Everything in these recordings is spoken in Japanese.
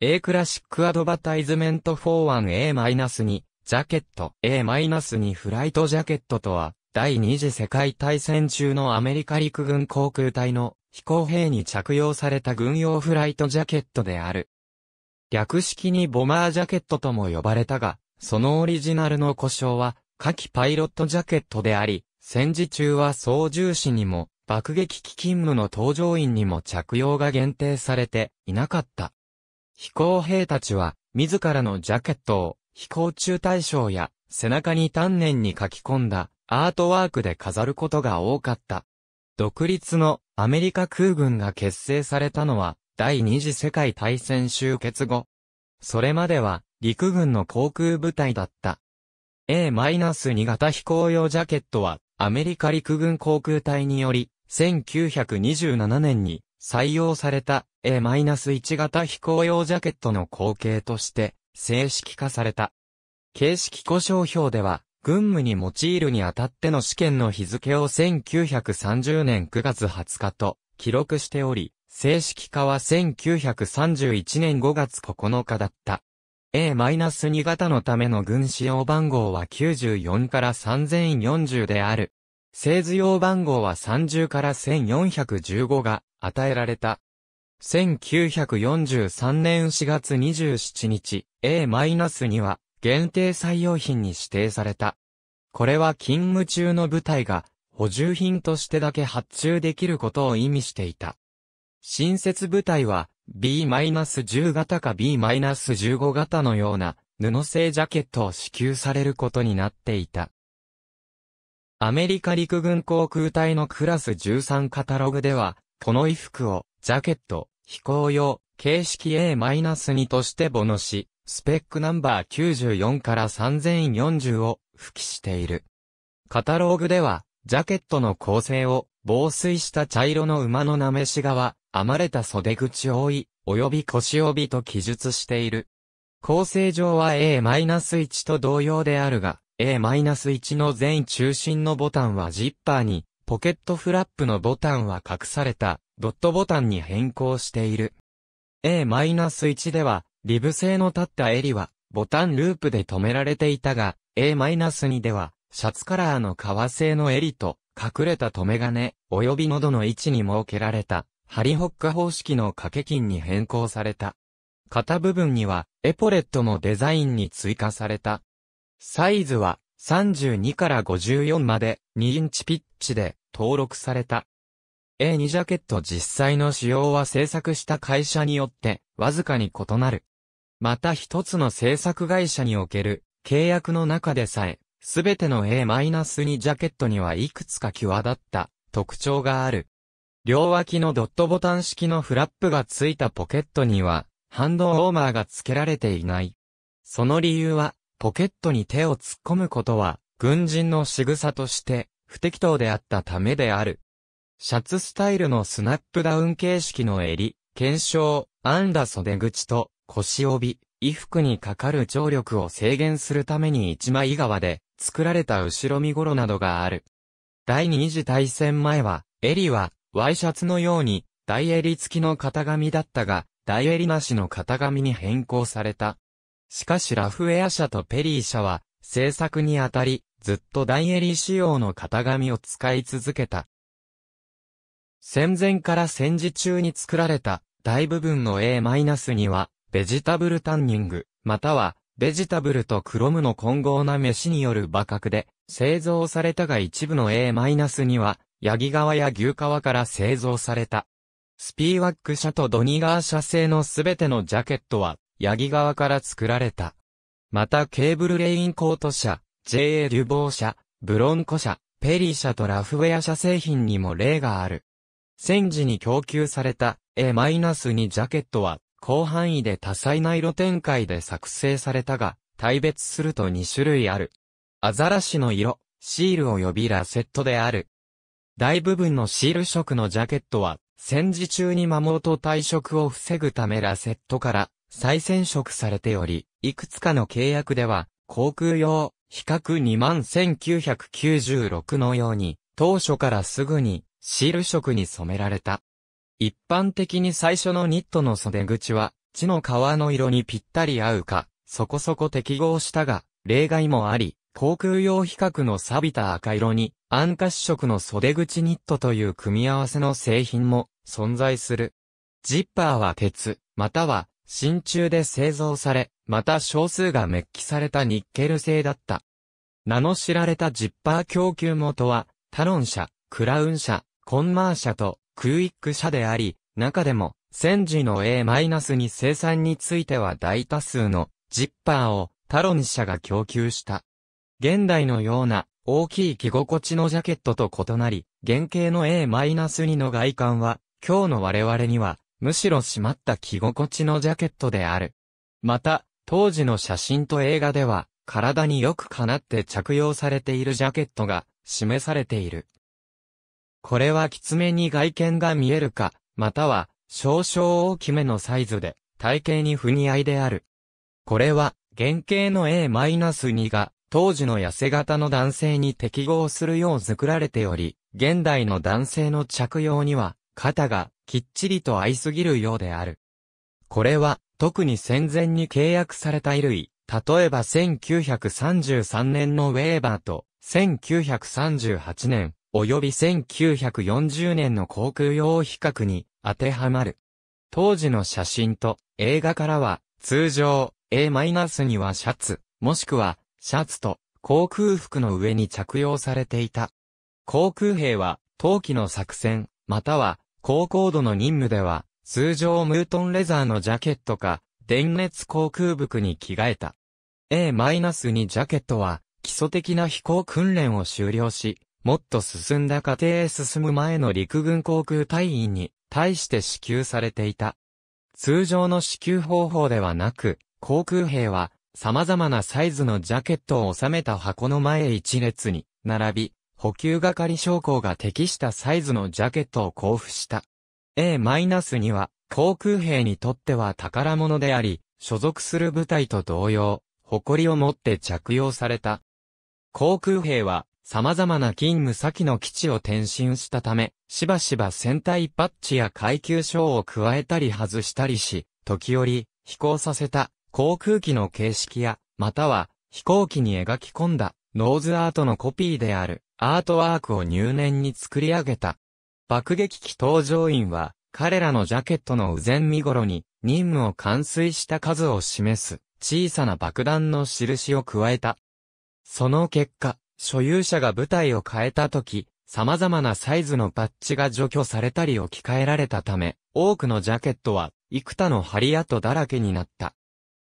A クラシックアドバタイズメント 41A-2 ジャケット A-2 フライトジャケットとは、第二次世界大戦中のアメリカ陸軍航空隊の飛行兵に着用された軍用フライトジャケットである。略式にボマージャケットとも呼ばれたが、そのオリジナルの故障は、下記パイロットジャケットであり、戦時中は操縦士にも、爆撃機勤務の搭乗員にも着用が限定されていなかった。飛行兵たちは、自らのジャケットを、飛行中大将や、背中に丹念に書き込んだ、アートワークで飾ることが多かった。独立のアメリカ空軍が結成されたのは、第二次世界大戦終結後。それまでは、陸軍の航空部隊だった。A-2 型飛行用ジャケットは、アメリカ陸軍航空隊により、1927年に採用された A-1 型飛行用ジャケットの後継として正式化された。形式故障表では、軍務に用いるにあたっての試験の日付を1930年9月20日と記録しており、正式化は1931年5月9日だった。A-2 型のための軍使用番号は94から3040である。製図用番号は30から1415が与えられた。1943年4月27日、A-2 は限定採用品に指定された。これは勤務中の部隊が補充品としてだけ発注できることを意味していた。新設部隊は B-10 型か B-15 型のような布製ジャケットを支給されることになっていた。アメリカ陸軍航空隊のクラス13カタログでは、この衣服を、ジャケット、飛行用、形式 A-2 としてボノし、スペックナンバー94から3040を付記している。カタログでは、ジャケットの構成を、防水した茶色の馬のなめし側、編まれた袖口覆い、及び腰帯と記述している。構成上は A-1 と同様であるが、A-1 の全中心のボタンはジッパーに、ポケットフラップのボタンは隠されたドットボタンに変更している。A-1 では、リブ製の立った襟は、ボタンループで止められていたが、A-2 では、シャツカラーの革製の襟と、隠れた留め金、及び喉の位置に設けられた、ハリホッカ方式の掛け金に変更された。肩部分には、エポレットのデザインに追加された。サイズは32から54まで2インチピッチで登録された。A2 ジャケット実際の仕様は制作した会社によってわずかに異なる。また一つの制作会社における契約の中でさえ、すべての A-2 ジャケットにはいくつか際立った特徴がある。両脇のドットボタン式のフラップがついたポケットには、ハンドウォーマーが付けられていない。その理由は、ポケットに手を突っ込むことは、軍人の仕草として、不適当であったためである。シャツスタイルのスナップダウン形式の襟、検証、編んだ袖口と腰帯、衣服にかかる張力を制限するために一枚側で作られた後ろ身頃などがある。第二次大戦前は、襟はワイシャツのように大襟付きの型紙だったが、大襟なしの型紙に変更された。しかしラフェア社とペリー社は、制作にあたり、ずっとダイエリー仕様の型紙を使い続けた。戦前から戦時中に作られた大部分の A- には、ベジタブルタンニング、または、ベジタブルとクロムの混合な飯による馬角で製造されたが一部の A- には、ヤギ革や牛革から製造された。スピーワック社とドニガー社製のすべてのジャケットはヤギ側から作られた。またケーブルレインコート車、JA デュボー車、ブロンコ車、ペリー車とラフウェア車製品にも例がある。戦時に供給された A-2 ジャケットは、広範囲で多彩な色展開で作成されたが、大別すると2種類ある。アザラシの色、シール及びラセットである。大部分のシール色のジャケットは、戦時中に摩耗と退色を防ぐためラセットから、再染色されており、いくつかの契約では、航空用、比較21996のように、当初からすぐに、シール色に染められた。一般的に最初のニットの袖口は、地の革の色にぴったり合うか、そこそこ適合したが、例外もあり、航空用比較の錆びた赤色に、安価試色の袖口ニットという組み合わせの製品も存在する。ジッパーは鉄、または真鍮で製造され、また少数がメッキされたニッケル製だった。名の知られたジッパー供給元は、タロン社、クラウン社、コンマー社とクーイック社であり、中でも、戦時の A-2 生産については大多数のジッパーをタロン社が供給した。現代のような大きい着心地のジャケットと異なり、原型の A-2 の外観は、今日の我々にはむしろ締まった着心地のジャケットである。また、当時の写真と映画では、体によくかなって着用されているジャケットが示されている。これはきつめに外見が見えるか、または少々大きめのサイズで体型に不似合いである。これは原型の A-2 が当時の痩せ型の男性に適合するよう作られており、現代の男性の着用には肩がきっちりと合いすぎるようである。これは、特に戦前に契約された衣類、例えば1933年のウェーバーと、1938年、及び1940年の航空用比較に当てはまる。当時の写真と映画からは、通常、A- にはシャツ、もしくは、シャツと航空服の上に着用されていた。航空兵は、冬季の作戦、または高高度の任務では、通常ムートンレザーのジャケットか、電熱航空服に着替えた。A-2 ジャケットは、基礎的な飛行訓練を終了し、もっと進んだ過程へ進む前の陸軍航空隊員に対して支給されていた。通常の支給方法ではなく、航空兵は様々なサイズのジャケットを収めた箱の前一列に並び、補給係将校が適したサイズのジャケットを交付した。A-2 は、航空兵にとっては宝物であり、所属する部隊と同様、誇りを持って着用された。航空兵は、様々な勤務先の基地を転身したため、しばしば船体パッチや階級章を加えたり外したりし、時折、飛行させた航空機の形式や、または飛行機に描き込んだノーズアートのコピーである。アートワークを入念に作り上げた。爆撃機搭乗員は、彼らのジャケットの右前見頃に、任務を完遂した数を示す、小さな爆弾の印を加えた。その結果、所有者が部隊を変えた時、様々なサイズのパッチが除去されたり置き換えられたため、多くのジャケットは、幾多の張り跡だらけになった。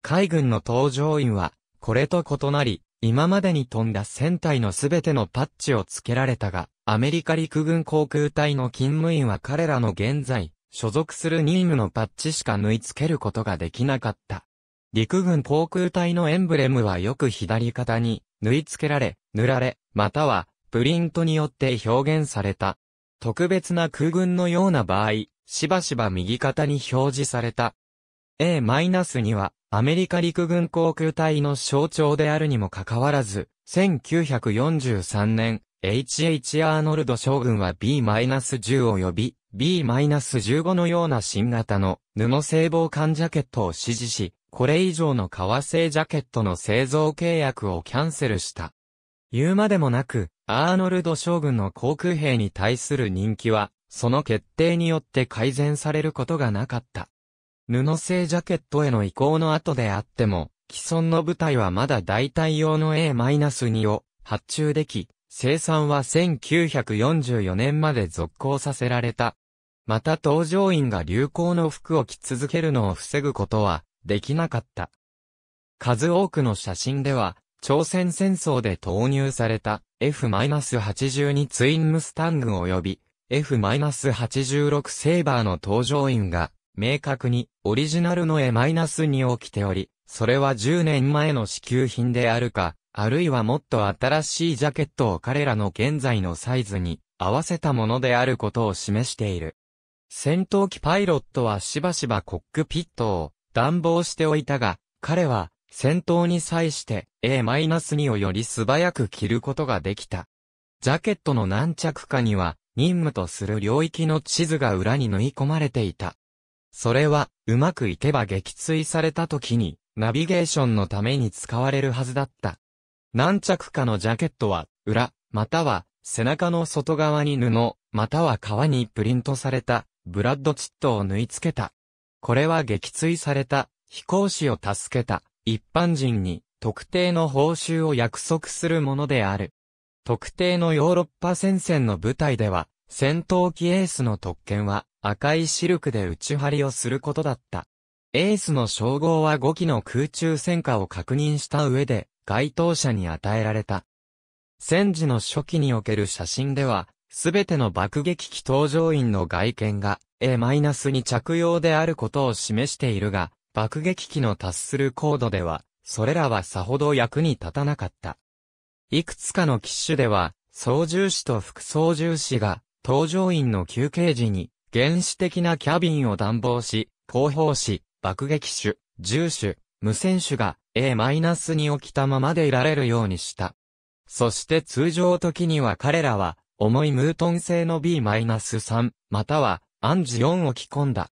海軍の搭乗員は、これと異なり、今までに飛んだ船体のすべてのパッチを付けられたが、アメリカ陸軍航空隊の勤務員は彼らの現在、所属する任務のパッチしか縫い付けることができなかった。陸軍航空隊のエンブレムはよく左肩に縫い付けられ、塗られ、またはプリントによって表現された。特別な空軍のような場合、しばしば右肩に表示された。A-2 はアメリカ陸軍航空隊の象徴であるにもかかわらず、1943年、H.H. アーノルド将軍は B-10 を呼び、B-15 のような新型の布製防寒ジャケットを指示し、これ以上の革製ジャケットの製造契約をキャンセルした。言うまでもなく、アーノルド将軍の航空兵に対する人気は、その決定によって改善されることがなかった。布製ジャケットへの移行の後であっても、既存の部隊はまだ代替用の A-2 を発注でき、生産は1944年まで続行させられた。また搭乗員が流行の服を着続けるのを防ぐことはできなかった。数多くの写真では、朝鮮戦争で投入された F-82 ツインムスタング及び F-86 セイバーの搭乗員が明確にオリジナルの A-2 を着ており、それは10年前の支給品であるか、あるいはもっと新しいジャケットを彼らの現在のサイズに合わせたものであることを示している。戦闘機パイロットはしばしばコックピットを暖房しておいたが、彼は戦闘に際して A-2 をより素早く着ることができた。ジャケットの軟着下には任務とする領域の地図が裏に縫い込まれていた。それは、うまくいけば撃墜された時に、ナビゲーションのために使われるはずだった。何着かのジャケットは、裏、または、背中の外側に布、または革にプリントされた、ブラッドチットを縫い付けた。これは撃墜された、飛行士を助けた、一般人に、特定の報酬を約束するものである。特定のヨーロッパ戦線の部隊では、戦闘機エースの特権は、赤いシルクで打ち張りをすることだった。エースの称号は5機の空中戦火を確認した上で、該当者に与えられた。戦時の初期における写真では、すべての爆撃機搭乗員の外見が A- に着用であることを示しているが、爆撃機の達する高度では、それらはさほど役に立たなかった。いくつかの機種では、操縦士と副操縦士が、搭乗員の休憩時に、原始的なキャビンを暖房し、広報し、爆撃手、重手、無線手が A-2 を着たままでいられるようにした。そして通常時には彼らは、重いムートン製の B-3、または、アンジ4を着込んだ。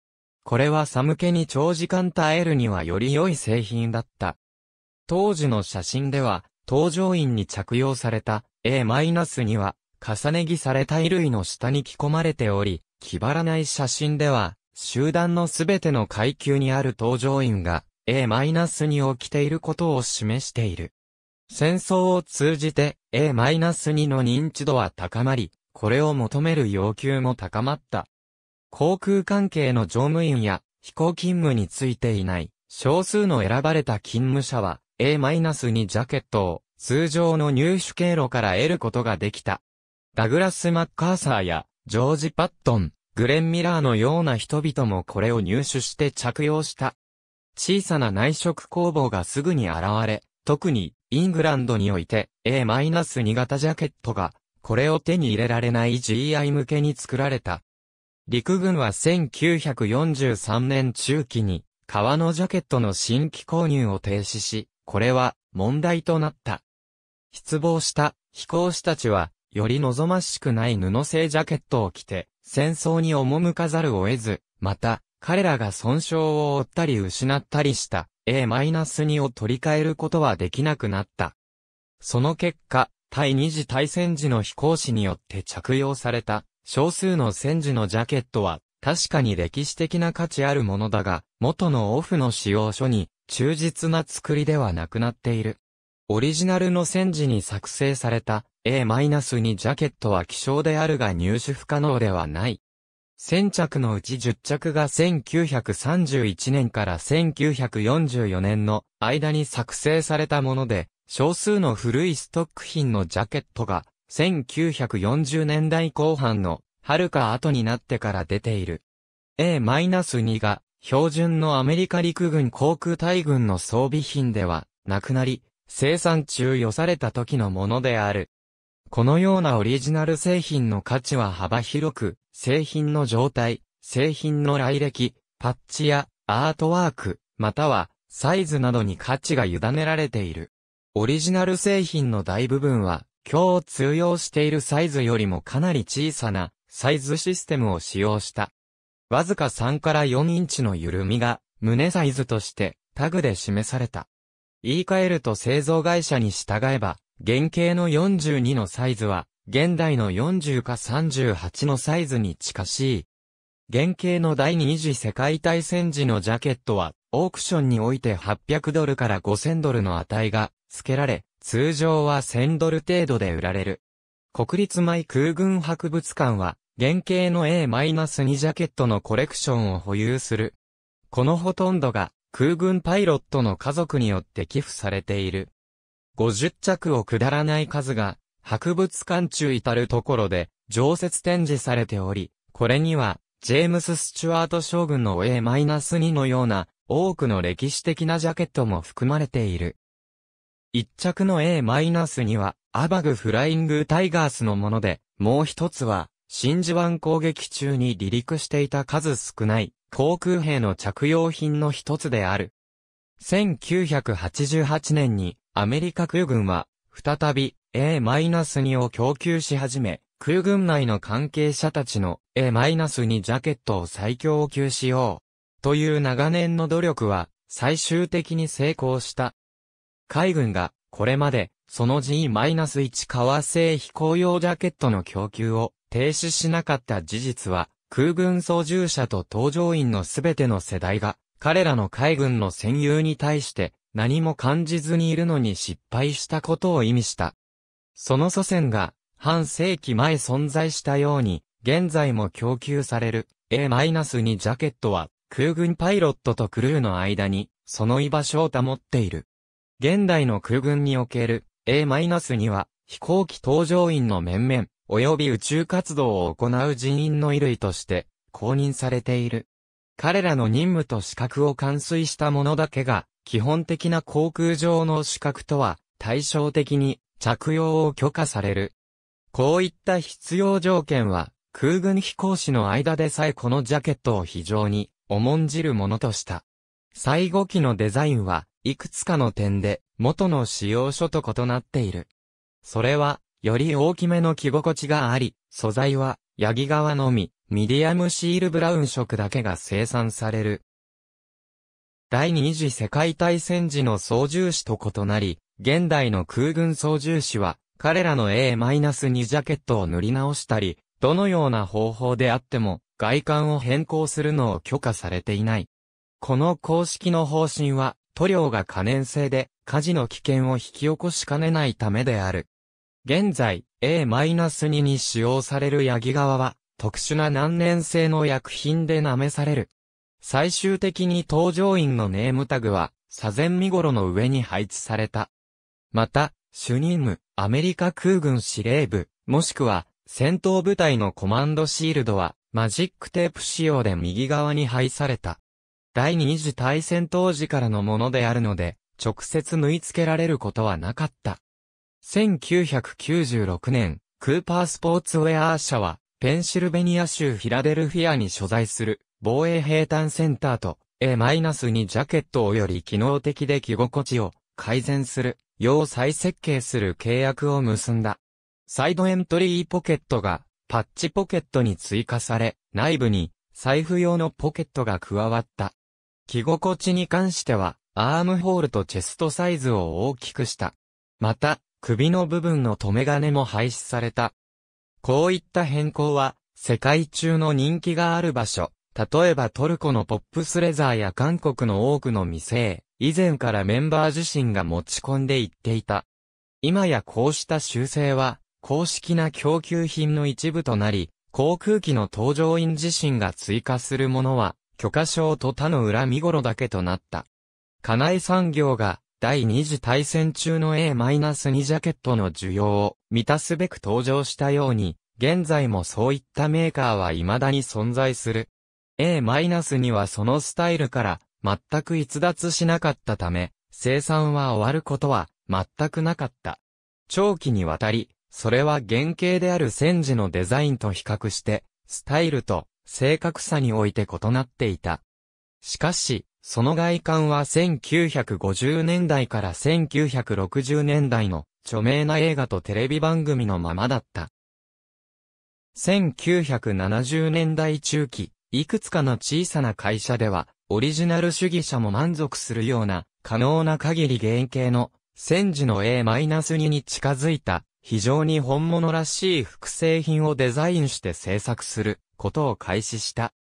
これは寒気に長時間耐えるにはより良い製品だった。当時の写真では、搭乗員に着用された A-2 は、重ね着された衣類の下に着込まれており、気張らない写真では、集団のすべての階級にある搭乗員が A- に起きていることを示している。戦争を通じて A- にの認知度は高まり、これを求める要求も高まった。航空関係の乗務員や飛行勤務についていない少数の選ばれた勤務者は A- にジャケットを通常の入手経路から得ることができた。ダグラス・マッカーサーやジョージ・パットン、グレン・ミラーのような人々もこれを入手して着用した。小さな内職工房がすぐに現れ、特にイングランドにおいて A-2 型ジャケットがこれを手に入れられない GI 向けに作られた。陸軍は1943年中期に革のジャケットの新規購入を停止し、これは問題となった。失望した飛行士たちはより望ましくない布製ジャケットを着て、戦争に赴かざるを得ず、また、彼らが損傷を負ったり失ったりした A-2 を取り替えることはできなくなった。その結果、第二次大戦時の飛行士によって着用された少数の戦時のジャケットは確かに歴史的な価値あるものだが、元のオフの使用書に忠実な作りではなくなっている。オリジナルの戦時に作成された A-2 ジャケットは希少であるが入手不可能ではない。1000着のうち10着が1931年から1944年の間に作成されたもので、少数の古いストック品のジャケットが1940年代後半の遥か後になってから出ている。A-2 が標準のアメリカ陸軍航空隊軍の装備品ではなくなり、生産中予された時のものである。このようなオリジナル製品の価値は幅広く、製品の状態、製品の来歴、パッチやアートワーク、またはサイズなどに価値が委ねられている。オリジナル製品の大部分は、今日通用しているサイズよりもかなり小さなサイズシステムを使用した。わずか3から4インチの緩みが、胸サイズとしてタグで示された。言い換えると製造会社に従えば、原型の42のサイズは、現代の40か38のサイズに近しい。原型の第二次世界大戦時のジャケットは、オークションにおいて800ドルから5000ドルの値が付けられ、通常は1000ドル程度で売られる。国立米空軍博物館は、原型の A-2 ジャケットのコレクションを保有する。このほとんどが、空軍パイロットの家族によって寄付されている。50着をくだらない数が、博物館中至るところで、常設展示されており、これには、ジェームス・スチュワート将軍の A-2 のような、多くの歴史的なジャケットも含まれている。1着の A-2 は、アバグフライングタイガースのもので、もう一つは、真珠湾攻撃中に離陸していた数少ない航空兵の着用品の一つである。1988年にアメリカ空軍は、再び A-2 を供給し始め、空軍内の関係者たちの A-2 ジャケットを再供給しよう。という長年の努力は、最終的に成功した。海軍が、これまで、その G-1 革製飛行用ジャケットの供給を停止しなかった事実は、空軍操縦者と搭乗員のすべての世代が、彼らの海軍の戦友に対して何も感じずにいるのに失敗したことを意味した。その祖先が、半世紀前存在したように、現在も供給される A-2 ジャケットは、空軍パイロットとクルーの間に、その居場所を保っている。現代の空軍における A-2 は、飛行機搭乗員の面々、及び宇宙活動を行う人員の衣類として、公認されている。彼らの任務と資格を完遂した者だけが、基本的な航空上の資格とは対照的に着用を許可される。こういった必要条件は空軍飛行士の間でさえこのジャケットを非常に重んじるものとした。最後期のデザインはいくつかの点で元の使用書と異なっている。それはより大きめの着心地があり、素材はヤギ側のみ、ミディアムシールブラウン色だけが生産される第二次世界大戦時の操縦士と異なり、現代の空軍操縦士は、彼らの A-2 ジャケットを塗り直したり、どのような方法であっても、外観を変更するのを許可されていない。この公式の方針は、塗料が可燃性で、火事の危険を引き起こしかねないためである。現在、A-2 に使用されるヤギ革は、特殊な難燃性の薬品で舐めされる。最終的に搭乗員のネームタグは、左前見頃の上に配置された。また、主任務、アメリカ空軍司令部、もしくは、戦闘部隊のコマンドシールドは、マジックテープ仕様で右側に配された。第二次大戦当時からのものであるので、直接縫い付けられることはなかった。1996年、クーパースポーツウェア社は、ペンシルベニア州フィラデルフィアに所在する防衛兵団センターと A-2 ジャケットをより機能的で着心地を改善する、要再設計する契約を結んだ。サイドエントリーポケットがパッチポケットに追加され、内部に財布用のポケットが加わった。着心地に関しては、アームホールとチェストサイズを大きくした。また、首の部分の留め金も廃止された。こういった変更は、世界中の人気がある場所、例えばトルコのポップスレザーや韓国の多くの店へ、以前からメンバー自身が持ち込んで行っていた。今やこうした修正は、公式な供給品の一部となり、航空機の搭乗員自身が追加するものは、許可証と他の裏見頃だけとなった。家内産業が、第二次大戦中の A-2 ジャケットの需要を満たすべく登場したように、現在もそういったメーカーは未だに存在する。A-2 はそのスタイルから全く逸脱しなかったため、生産は終わることは全くなかった。長期にわたり、それは原型である戦時のデザインと比較して、スタイルと正確さにおいて異なっていた。しかし、その外観は1950年代から1960年代の著名な映画とテレビ番組のままだった。1970年代中期、いくつかの小さな会社では、オリジナル主義者も満足するような、可能な限り原型の、戦時の A-2 に近づいた、非常に本物らしい複製品をデザインして制作することを開始した。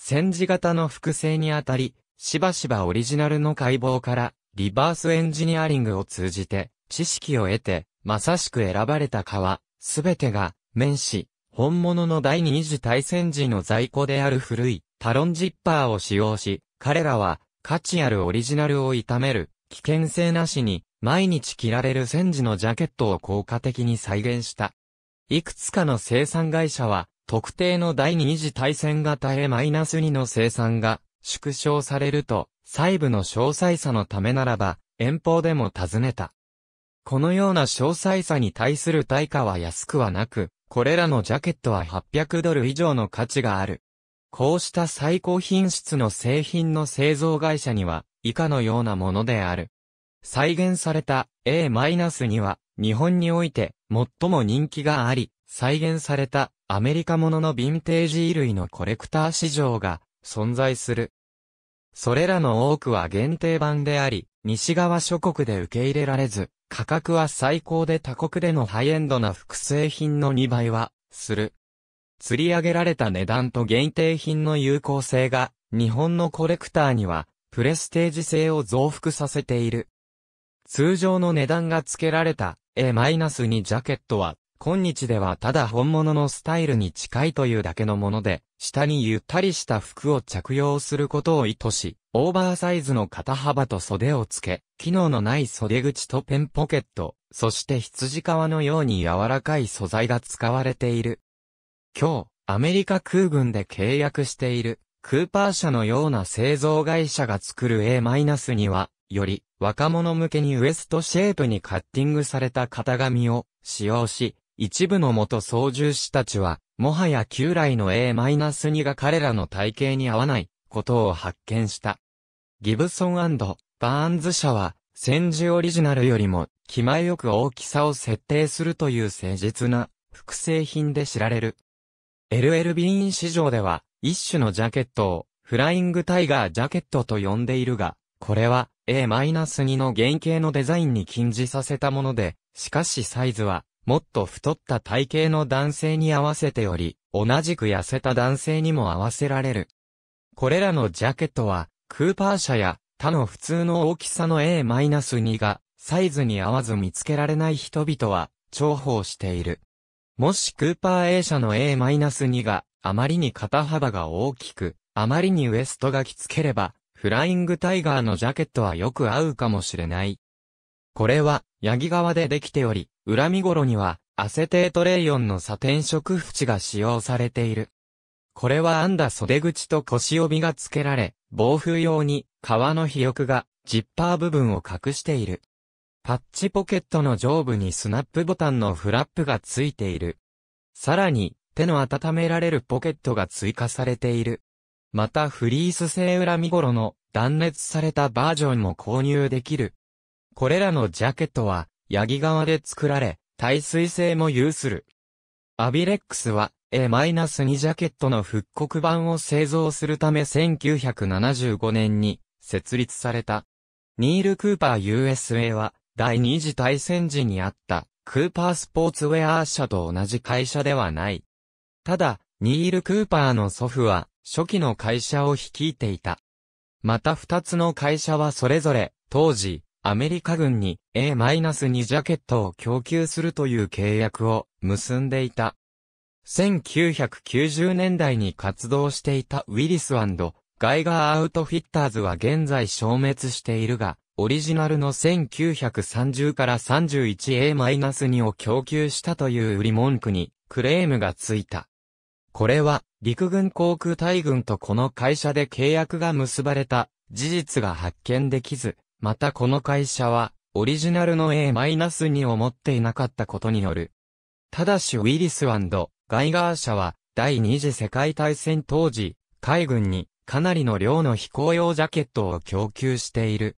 戦時型の複製にあたり、しばしばオリジナルの解剖からリバースエンジニアリングを通じて知識を得て、まさしく選ばれたかは、すべてが、面子、本物の第二次大戦時の在庫である古いタロンジッパーを使用し、彼らは価値あるオリジナルを傷める危険性なしに毎日着られる戦時のジャケットを効果的に再現した。いくつかの生産会社は特定の第二次大戦型 A-2 の生産が縮小されると細部の詳細さのためならば遠方でも尋ねた。このような詳細さに対する対価は安くはなく、これらのジャケットは800ドル以上の価値がある。こうした最高品質の製品の製造会社には、以下のようなものである。再現された A- には、日本において最も人気があり、再現されたアメリカもののヴィンテージ衣類のコレクター市場が存在する。それらの多くは限定版であり、西側諸国で受け入れられず、価格は最高で他国でのハイエンドな複製品の2倍は、する。釣り上げられた値段と限定品の有効性が、日本のコレクターには、プレステージ性を増幅させている。通常の値段が付けられた A-2 ジャケットは、今日ではただ本物のスタイルに近いというだけのもので、下にゆったりした服を着用することを意図し、オーバーサイズの肩幅と袖をつけ、機能のない袖口とペンポケット、そして羊皮のように柔らかい素材が使われている。今日、アメリカ空軍で契約している、クーパー社のような製造会社が作る A- には、より若者向けにウエストシェイプにカッティングされた型紙を使用し、一部の元操縦士たちはもはや旧来の A-2 が彼らの体型に合わないことを発見した。ギブソンバーンズ社は、戦時オリジナルよりも気前よく大きさを設定するという誠実な複製品で知られる。LL ビーン市場では一種のジャケットをフライングタイガージャケットと呼んでいるが、これは A-2 の原型のデザインに禁じさせたもので、しかしサイズはもっと太った体型の男性に合わせており、同じく痩せた男性にも合わせられる。これらのジャケットは、クーパー社や他の普通の大きさの A-2 が、サイズに合わず見つけられない人々は、重宝している。もしクーパー A 社の A-2 が、あまりに肩幅が大きく、あまりにウエストがきつければ、フライングタイガーのジャケットはよく合うかもしれない。これは、ヤギ側でできており、裏身頃には、アセテートレイオンのサテン色縁が使用されている。これは編んだ袖口と腰帯が付けられ、防風用に、革の肥翼が、ジッパー部分を隠している。パッチポケットの上部にスナップボタンのフラップが付いている。さらに、手の温められるポケットが追加されている。またフリース製裏身頃の断熱されたバージョンも購入できる。これらのジャケットはヤギ川で作られ、耐水性も有する。アビレックスは A-2 ジャケットの復刻版を製造するため1975年に設立された。ニール・クーパー USA は第二次大戦時にあったクーパースポーツウェア社と同じ会社ではない。ただ、ニール・クーパーの祖父は初期の会社を率いていた。また二つの会社はそれぞれ当時アメリカ軍に A-2 ジャケットを供給するという契約を結んでいた。1990年代に活動していたウィリスガイガーアウトフィッターズは現在消滅しているが、オリジナルの1930から 31A-2 を供給したという売り文句にクレームがついた。これは陸軍航空隊軍とこの会社で契約が結ばれた事実が発見できず、またこの会社は、オリジナルの A-2 を持っていなかったことによる。ただしウィリスガイガー社は、第二次世界大戦当時、海軍にかなりの量の飛行用ジャケットを供給している。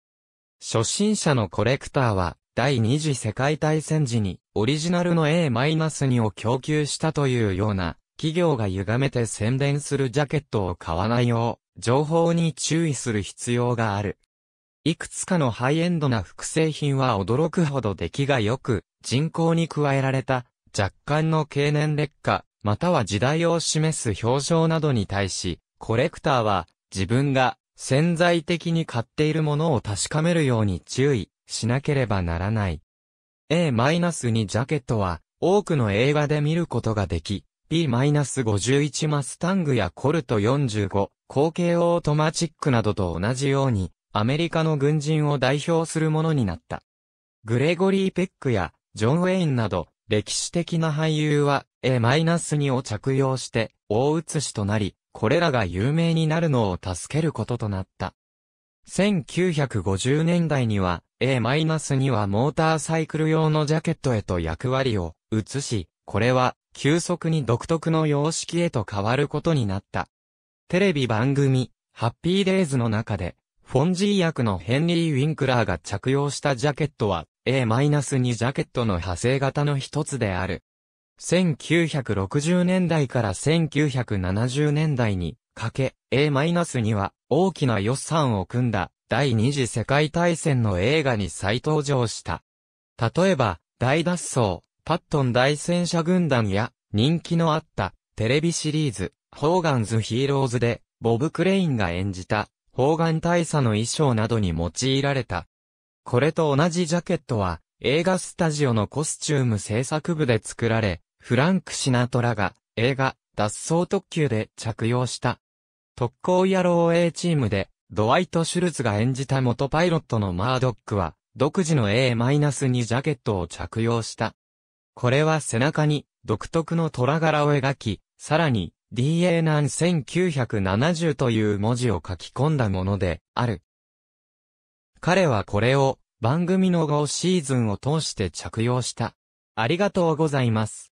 初心者のコレクターは、第二次世界大戦時にオリジナルの A-2 を供給したというような、企業が歪めて宣伝するジャケットを買わないよう、情報に注意する必要がある。いくつかのハイエンドな複製品は驚くほど出来が良く、人工に加えられた若干の経年劣化、または時代を示す表情などに対し、コレクターは自分が潜在的に買っているものを確かめるように注意しなければならない。A-2 ジャケットは多くの映画で見ることができ、B-51 マスタングやコルト45、後継オートマチックなどと同じように、アメリカの軍人を代表するものになった。グレゴリー・ペックやジョン・ウェインなど、歴史的な俳優は A-2 を着用して大写しとなり、これらが有名になるのを助けることとなった。1950年代には A-2 はモーターサイクル用のジャケットへと役割を移し、これは急速に独特の様式へと変わることになった。テレビ番組、ハッピーデイズの中でフォンジー役のヘンリー・ウィンクラーが着用したジャケットは A-2 ジャケットの派生型の一つである。1960年代から1970年代にかけ A-2 は大きな予算を組んだ第二次世界大戦の映画に再登場した。例えば、大脱走、パットン大戦車軍団や人気のあったテレビシリーズ、ホーガンズ・ヒーローズでボブ・クレインが演じた方眼大佐の衣装などに用いられた。これと同じジャケットは、映画スタジオのコスチューム制作部で作られ、フランク・シナトラが映画、脱走特急で着用した。特攻野郎 A チームで、ドワイト・シュルツが演じた元パイロットのマードックは、独自の A-2 ジャケットを着用した。これは背中に独特の虎柄を描き、さらに DA 難1970という文字を書き込んだもので、ある。彼はこれを番組の5シーズンを通して着用した。ありがとうございます。